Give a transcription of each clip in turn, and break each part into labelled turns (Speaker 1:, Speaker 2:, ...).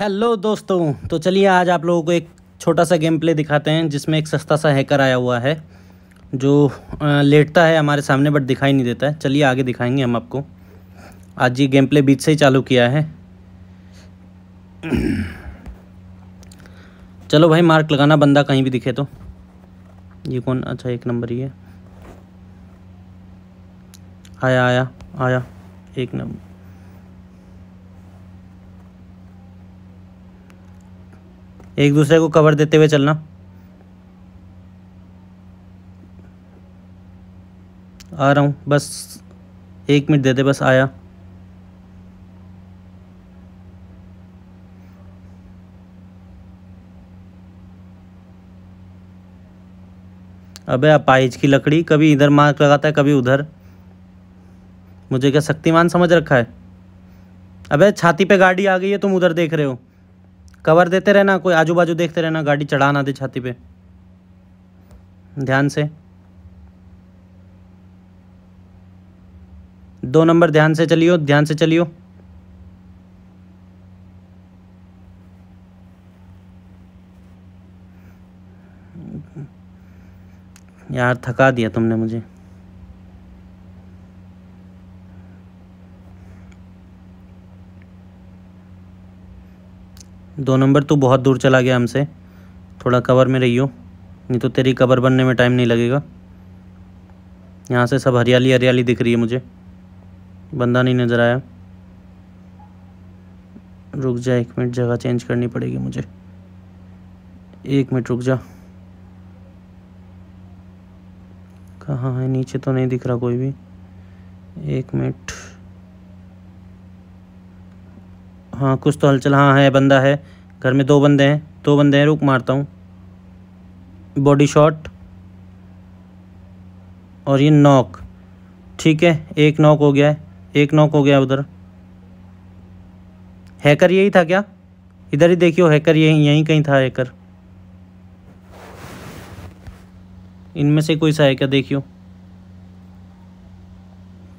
Speaker 1: hello दोस्तों तो चलिए आज आप लोगों को एक छोटा सा गेम प्ले दिखाते हैं जिसमें एक सस्ता सा हैकर आया हुआ है जो लेटता है हमारे सामने बट दिखाई नहीं देता है चलिए आगे दिखाएंगे हम आपको आज ये गेम प्ले बीच से ही चालू किया है चलो भाई मार्क लगाना बंदा कहीं भी दिखे तो ये कौन अच्छा एक नंबर ही है आया आया आया एक नंबर एक दूसरे को कवर देते हुए चलना आ रहा हूँ बस एक मिनट दे दे बस आया अबे अपाहिज की लकड़ी कभी इधर मार्क लगाता है कभी उधर मुझे क्या शक्तिमान समझ रखा है अबे छाती पे गाड़ी आ गई है तुम उधर देख रहे हो कवर देते रहना कोई आजू बाजू देखते रहना गाड़ी चढ़ा ना दे छाती पे ध्यान से दो नंबर ध्यान से चलियो ध्यान से चलियो यार थका दिया तुमने मुझे दो नंबर तो बहुत दूर चला गया हमसे थोड़ा कवर में रही हो नहीं तो तेरी कवर बनने में टाइम नहीं लगेगा यहाँ से सब हरियाली हरियाली दिख रही है मुझे बंदा नहीं नज़र आया रुक जा एक मिनट जगह चेंज करनी पड़ेगी मुझे एक मिनट रुक जा कहाँ है नीचे तो नहीं दिख रहा कोई भी एक मिनट हाँ कुछ तो हलचल हाँ है बंदा है घर में दो बंदे हैं दो बंदे हैं रुक मारता हूँ बॉडी शॉट और ये नॉक ठीक है एक नॉक हो गया है एक नॉक हो गया उधर हैकर यही था क्या इधर ही देखियो हैकर यही यहीं कहीं था हैकर इनमें से कोई सा है क्या देखियो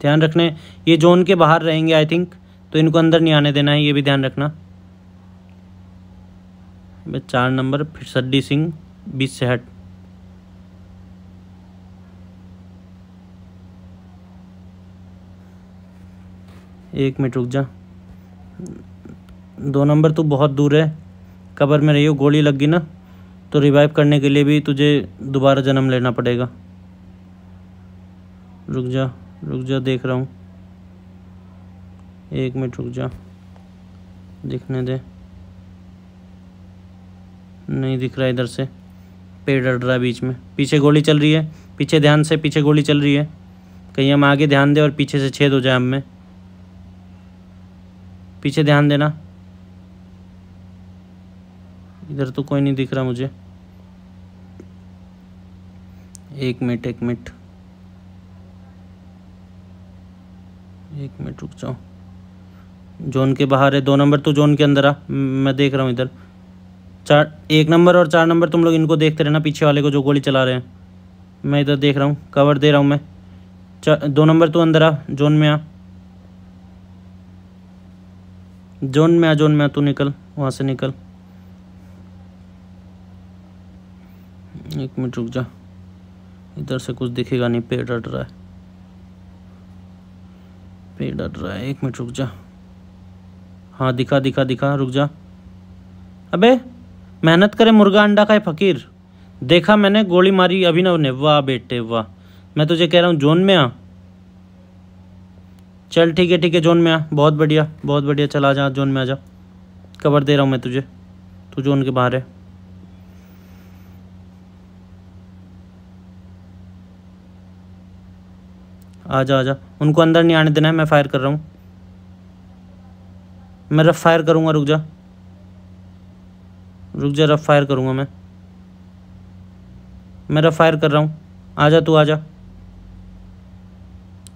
Speaker 1: ध्यान रखने ये जोन के बाहर रहेंगे आई थिंक तो इनको अंदर नहीं आने देना है ये भी ध्यान रखना चार नंबर फिर सड्डी सिंह बीस से हट एक मिनट रुक जा दो नंबर तो बहुत दूर है कबर में रही हो गोली लग गई ना तो रिवाइव करने के लिए भी तुझे दोबारा जन्म लेना पड़ेगा रुक जा रुक जा देख रहा हूँ एक मिनट रुक जा दिखने दे नहीं दिख रहा इधर से पेड़ अड़ रहा बीच में पीछे गोली चल रही है पीछे ध्यान से पीछे गोली चल रही है कहीं हम आगे ध्यान दें और पीछे से छेद हो जाए हमें पीछे ध्यान देना इधर तो कोई नहीं दिख रहा मुझे एक मिनट एक मिनट एक मिनट रुक जाओ जोन के बाहर है दो नंबर तो जोन के अंदर आ मैं देख रहा हूँ इधर चार एक नंबर और चार नंबर तुम लोग इनको देखते रहना पीछे वाले को जो गोली चला रहे हैं मैं इधर देख रहा हूँ कवर दे रहा हूँ मैं चार दो नंबर तो अंदर आ जोन में आ जोन में आ जोन में आ तू निकल वहाँ से निकल एक मिनट रुक जा इधर से कुछ दिखेगा नहीं पेड़ अट रहा है पेड़ अट रहा है एक मिनट रुक जा हाँ दिखा दिखा दिखा रुक जा अबे मेहनत करे मुर्गा अंडा का है फकीर देखा मैंने गोली मारी अभिनव ने वाह बेटे वाह मैं तुझे कह रहा हूँ जोन में आ चल ठीक है ठीक है जोन में आ बहुत बढ़िया बहुत बढ़िया चला जा जोन में आ जा कवर दे रहा हूँ मैं तुझे तू जोन के बाहर है आ जा आ जा उनको अंदर नहीं आने देना है मैं फायर कर रहा हूँ मैं रफ फायर करूँगा रुक जा रुक जा रफ फायर करूँगा मैं मैं रफ फायर कर रहा हूँ जा तू जा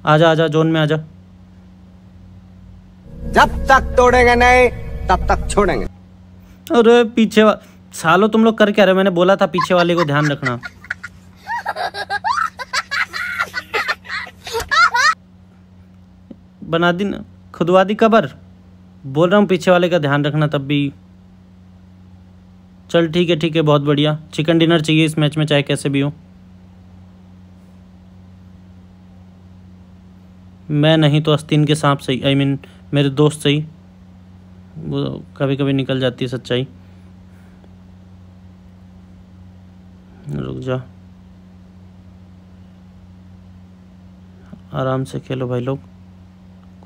Speaker 1: आ जा जोन में जा जब तक तोड़ेंगे नहीं तब तक छोड़ेंगे अरे पीछे सालो तुम लोग कर क्या रहे मैंने बोला था पीछे वाले को ध्यान रखना बना दी ना खुदवा दी कबर बोल रहा हूँ पीछे वाले का ध्यान रखना तब भी चल ठीक है ठीक है बहुत बढ़िया चिकन डिनर चाहिए इस मैच में चाहे कैसे भी हो मैं नहीं तो अस्तिन के सांप सही आई I मीन mean, मेरे दोस्त सही वो कभी कभी निकल जाती है सच्चाई रुक जा आराम से खेलो भाई लोग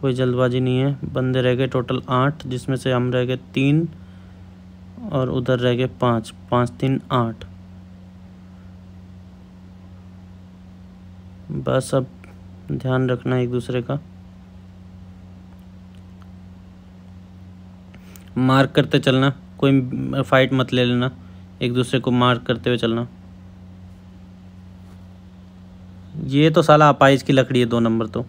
Speaker 1: कोई जल्दबाजी नहीं है बंदे रह गए टोटल आठ जिसमें से हम रह गए तीन और उधर रह गए पाँच पाँच तीन आठ बस अब ध्यान रखना एक दूसरे का मार्क करते चलना कोई फाइट मत ले लेना एक दूसरे को मार्क करते हुए चलना ये तो साला अपाइज की लकड़ी है दो नंबर तो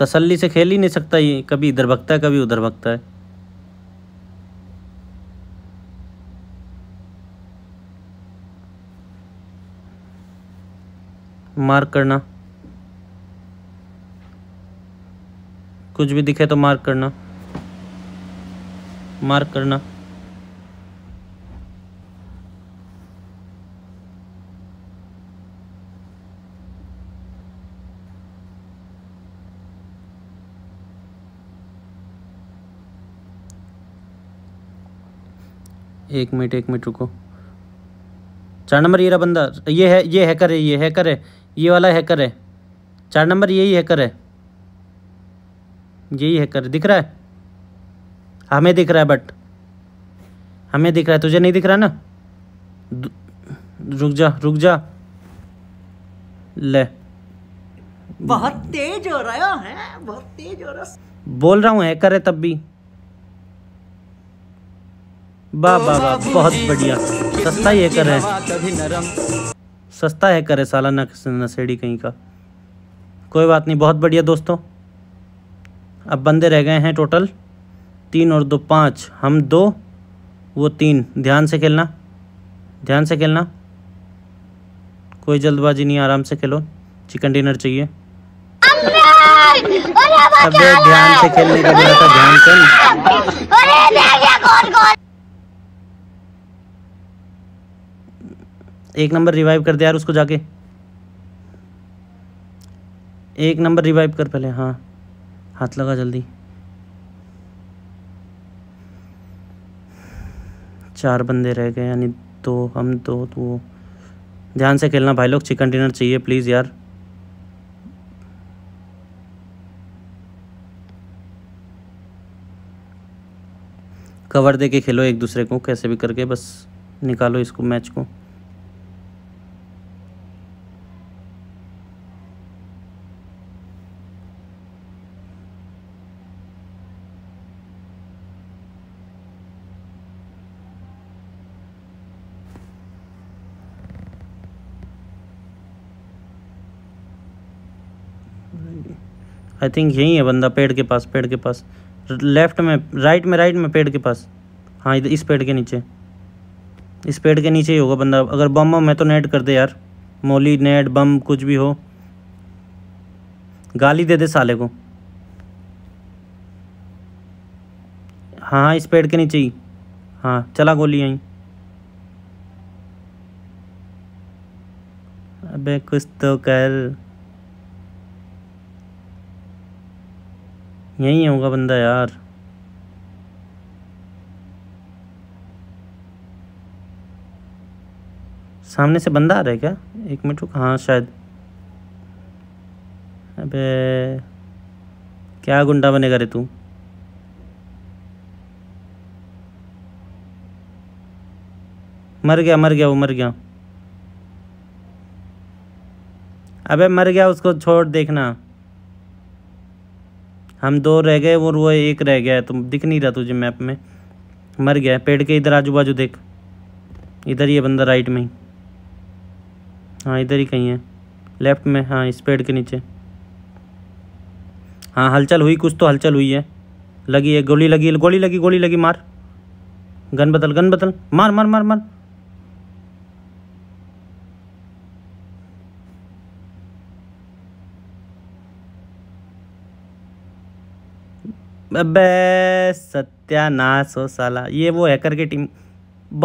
Speaker 1: तसल्ली से खेल ही नहीं सकता ये कभी इधर भगता है कभी उधर भगता है मार्क करना कुछ भी दिखे तो मार्क करना मार्क करना एक मिनट एक मिनट रुको चार नंबर ये रहा बंदा ये है ये हैकर है ये हैकर है ये वाला हैकर है चार नंबर यही हैकर है यही हैकर दिख रहा है हमें दिख रहा है बट हमें दिख रहा है तुझे नहीं दिख रहा ना रुक जा रुक जा ले बहुत तेज हो रहा है बहुत तेज हो रहा बोल रहा हूँ हैकर है तब भी वाह वाह वाह बहुत बढ़िया सस्ता ये कर है सस्ता है करे साला नशेड़ी कहीं का कोई बात नहीं बहुत बढ़िया दोस्तों अब बंदे रह गए हैं टोटल तीन और दो पाँच हम दो वो तीन ध्यान से खेलना ध्यान से खेलना कोई जल्दबाजी नहीं आराम से खेलो चिकन डिनर चाहिए अब ध्यान से खेलने का तो ध्यान से एक नंबर रिवाइव कर दे यार उसको जाके एक नंबर रिवाइव कर पहले हाँ हाथ लगा जल्दी चार बंदे रह गए यानी दो हम दो तो ध्यान से खेलना भाई लोग चिकन डिनर चाहिए प्लीज़ यार कवर दे के खेलो एक दूसरे को कैसे भी करके बस निकालो इसको मैच को आई थिंक यहीं है बंदा पेड़ के पास पेड़ के पास लेफ्ट में राइट में राइट में पेड़ के पास हाँ इधर इस पेड़ के नीचे इस पेड़ के नीचे ही होगा बंदा अगर बम बम है तो नेट कर दे यार मोली नेट बम कुछ भी हो गाली दे दे साले को हाँ हाँ इस पेड़ के नीचे ही हाँ चला गोली यहीं अबे कुछ तो कर यहीं होगा बंदा यार सामने से बंदा आ रहा है क्या एक मिनट रुक हाँ शायद अबे क्या गुंडा बनेगा रे तू मर गया मर गया वो मर गया अबे मर गया उसको छोड़ देखना हम दो रह गए और वो एक रह गया है तो दिख नहीं रहा तुझे मैप में मर गया पेड़ के इधर आजू बाजू देख इधर ये बंदा राइट में ही हाँ इधर ही कहीं है लेफ्ट में हाँ इस पेड़ के नीचे हाँ हलचल हुई कुछ तो हलचल हुई है लगी है गोली लगी गोली लगी गोली लगी मार गन बदल गन बदल मार मार मार मार अबे सत्यानाश हो साला ये वो हैकर की टीम